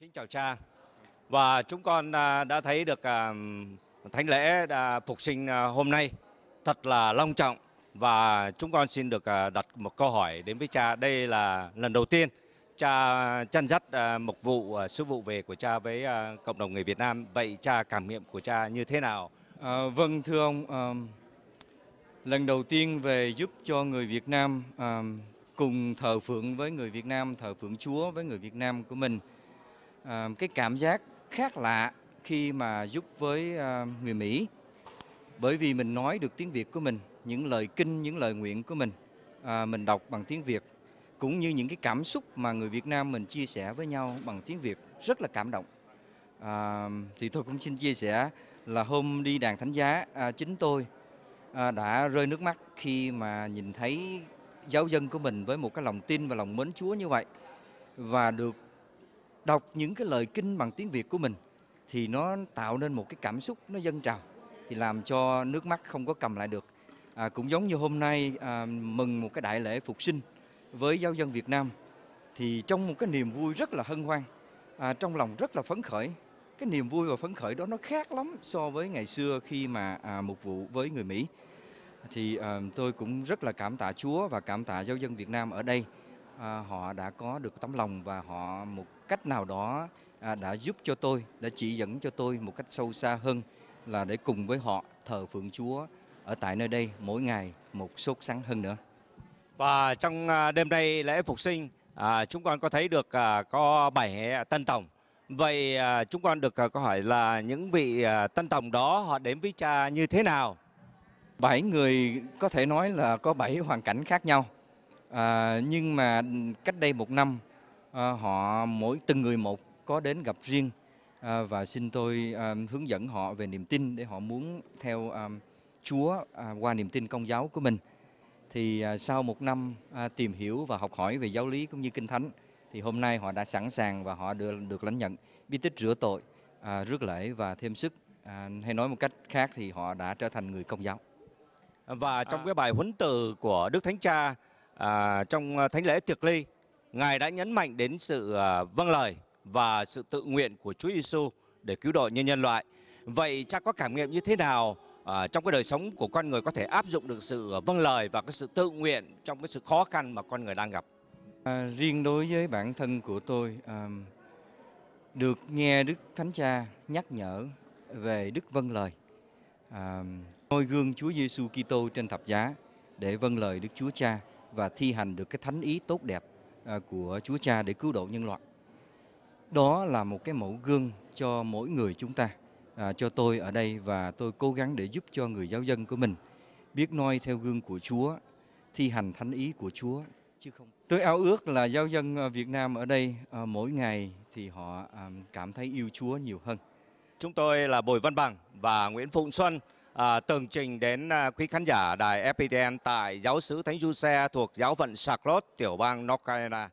Kính chào cha và chúng con à, đã thấy được à, thánh lễ phục sinh à, hôm nay thật là long trọng và chúng con xin được đặt một câu hỏi đến với cha. Đây là lần đầu tiên cha chăn dắt một vụ sứ vụ về của cha với cộng đồng người Việt Nam. Vậy cha cảm nghiệm của cha như thế nào? À, vâng thưa ông, à, lần đầu tiên về giúp cho người Việt Nam à, cùng thờ phượng với người Việt Nam, thờ phượng Chúa với người Việt Nam của mình. Ờ, cái cảm giác khác lạ khi mà giúp với ờ, người Mỹ bởi vì mình nói được tiếng Việt của mình những lời kinh những lời nguyện của mình ờ, mình đọc bằng tiếng Việt cũng như những cái cảm xúc mà người Việt Nam mình chia sẻ với nhau bằng tiếng Việt rất là cảm động thì tôi cũng xin chia sẻ là hôm đi đàn thánh giá à, chính tôi à, đã rơi nước mắt khi mà nhìn thấy giáo dân của mình với một cái lòng tin và lòng mến Chúa như vậy và được đọc những cái lời kinh bằng tiếng Việt của mình thì nó tạo nên một cái cảm xúc nó dâng trào thì làm cho nước mắt không có cầm lại được. À, cũng giống như hôm nay à, mừng một cái đại lễ phục sinh với giáo dân Việt Nam thì trong một cái niềm vui rất là hân hoan, à, trong lòng rất là phấn khởi. Cái niềm vui và phấn khởi đó nó khác lắm so với ngày xưa khi mà à, mục vụ với người Mỹ. Thì à, tôi cũng rất là cảm tạ Chúa và cảm tạ giáo dân Việt Nam ở đây à, họ đã có được tấm lòng và họ một cách nào đó à, đã giúp cho tôi, đã chỉ dẫn cho tôi một cách sâu xa hơn là để cùng với họ thờ phượng Chúa ở tại nơi đây mỗi ngày một sốt sắng hơn nữa. Và trong à, đêm nay lễ phục sinh, à, chúng con có thấy được à, có bảy tân tổng. Vậy à, chúng con được à, có hỏi là những vị à, tân tổng đó họ đến với cha như thế nào? Bảy người có thể nói là có bảy hoàn cảnh khác nhau. À, nhưng mà cách đây một năm, à, họ mỗi từng người một có đến gặp riêng à, và xin tôi à, hướng dẫn họ về niềm tin để họ muốn theo à, Chúa à, qua niềm tin công giáo của mình. Thì à, sau một năm à, tìm hiểu và học hỏi về giáo lý cũng như kinh thánh, thì hôm nay họ đã sẵn sàng và họ được được lãnh nhận bí tích rửa tội, à, rước lễ và thêm sức. À, hay nói một cách khác thì họ đã trở thành người công giáo. Và trong à. cái bài huấn từ của Đức Thánh Cha à, trong ờ, thánh lễ tiệc ly, Ngài đã nhấn mạnh đến sự à, vâng lời và sự tự nguyện của Chúa Giêsu để cứu độ nhân nhân loại. Vậy cha có cảm nghiệm như thế nào à, trong cái đời sống của con người có thể áp dụng được sự vâng lời và cái sự tự nguyện trong cái sự khó khăn mà con người đang gặp? À, riêng đối với bản thân của tôi, à, được nghe Đức Thánh Cha nhắc nhở về Đức vâng lời, à, noi gương Chúa Giêsu Kitô trên thập giá để vâng lời Đức Chúa Cha và thi hành được cái thánh ý tốt đẹp à, của Chúa Cha để cứu độ nhân loại. Đó là một cái mẫu gương cho mỗi người chúng ta, à, cho tôi ở đây và tôi cố gắng để giúp cho người giáo dân của mình biết noi theo gương của Chúa, thi hành thánh ý của Chúa chứ không. Tôi ao ước là giáo dân à, Việt Nam ở đây à, mỗi ngày thì họ à, cảm thấy yêu Chúa nhiều hơn. Chúng tôi là Bùi Văn Bằng và Nguyễn Phụng Xuân à, tường trình đến à, quý khán giả đài FPTN tại giáo sứ Thánh Du thuộc giáo phận Saclot, tiểu bang North Carolina.